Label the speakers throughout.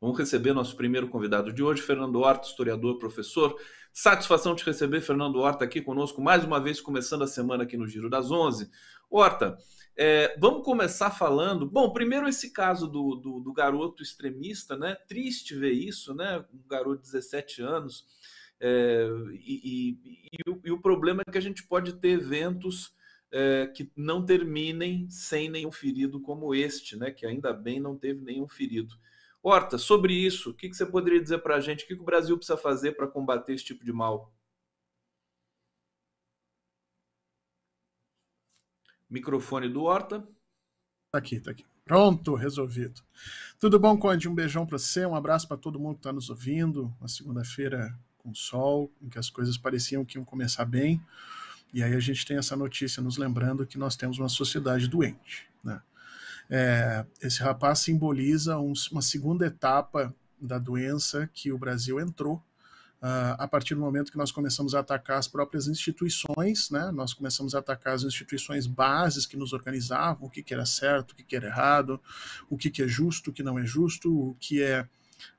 Speaker 1: Vamos receber nosso primeiro convidado de hoje, Fernando Horta, historiador, professor. Satisfação de receber Fernando Horta aqui conosco, mais uma vez, começando a semana aqui no Giro das Onze. Horta, é, vamos começar falando. Bom, primeiro esse caso do, do, do, garoto extremista, né? Triste ver isso, né? Um garoto de 17 anos. É, e, e, e, o, e, o, problema é que a gente pode ter eventos é, que não terminem sem nenhum ferido como este, né? Que ainda bem não teve nenhum ferido. Horta, sobre isso, o que, que você poderia dizer para a gente? O que, que o Brasil precisa fazer para combater esse tipo de mal? Microfone do Horta.
Speaker 2: Está aqui, está aqui. Pronto, resolvido. Tudo bom, Conde? Um beijão para você, um abraço para todo mundo que está nos ouvindo. Uma segunda-feira com sol, em que as coisas pareciam que iam começar bem. E aí a gente tem essa notícia nos lembrando que nós temos uma sociedade doente. Né? É, esse rapaz simboliza um, uma segunda etapa da doença que o Brasil entrou uh, a partir do momento que nós começamos a atacar as próprias instituições, né? Nós começamos a atacar as instituições bases que nos organizavam, o que, que era certo, o que, que era errado, o que, que é justo, o que não é justo, o que é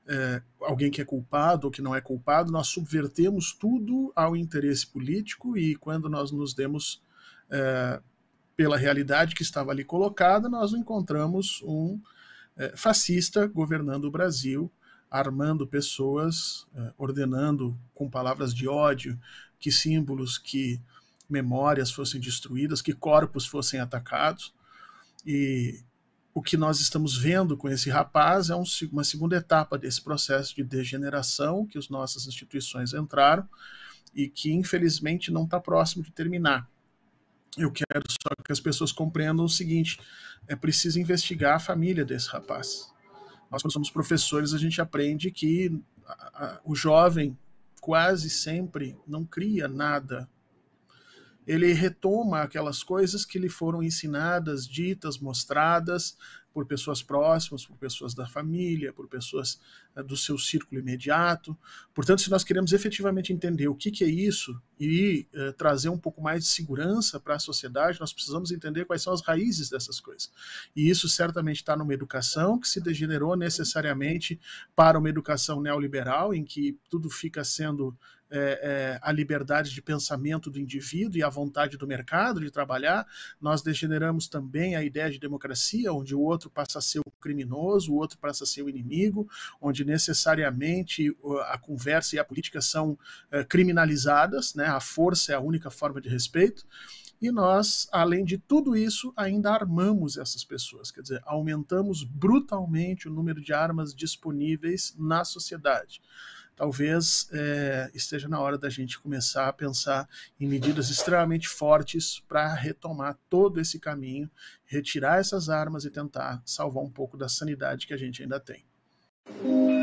Speaker 2: é, alguém que é culpado ou que não é culpado, nós subvertemos tudo ao interesse político e quando nós nos demos é, pela realidade que estava ali colocada, nós encontramos um é, fascista governando o Brasil, armando pessoas, é, ordenando com palavras de ódio que símbolos, que memórias fossem destruídas, que corpos fossem atacados. E o que nós estamos vendo com esse rapaz é um, uma segunda etapa desse processo de degeneração que as nossas instituições entraram e que, infelizmente, não está próximo de terminar. Eu quero só que as pessoas compreendam o seguinte: é preciso investigar a família desse rapaz. Nós, quando somos professores, a gente aprende que a, a, o jovem quase sempre não cria nada. Ele retoma aquelas coisas que lhe foram ensinadas, ditas, mostradas por pessoas próximas, por pessoas da família, por pessoas eh, do seu círculo imediato. Portanto, se nós queremos efetivamente entender o que, que é isso, e uh, trazer um pouco mais de segurança para a sociedade, nós precisamos entender quais são as raízes dessas coisas. E isso certamente está numa educação que se degenerou necessariamente para uma educação neoliberal, em que tudo fica sendo é, é, a liberdade de pensamento do indivíduo e a vontade do mercado de trabalhar, nós degeneramos também a ideia de democracia, onde o outro passa a ser o criminoso, o outro passa a ser o inimigo, onde necessariamente a conversa e a política são é, criminalizadas, né? Né? A força é a única forma de respeito. E nós, além de tudo isso, ainda armamos essas pessoas, quer dizer, aumentamos brutalmente o número de armas disponíveis na sociedade. Talvez é, esteja na hora da gente começar a pensar em medidas extremamente fortes para retomar todo esse caminho, retirar essas armas e tentar salvar um pouco da sanidade que a gente ainda tem.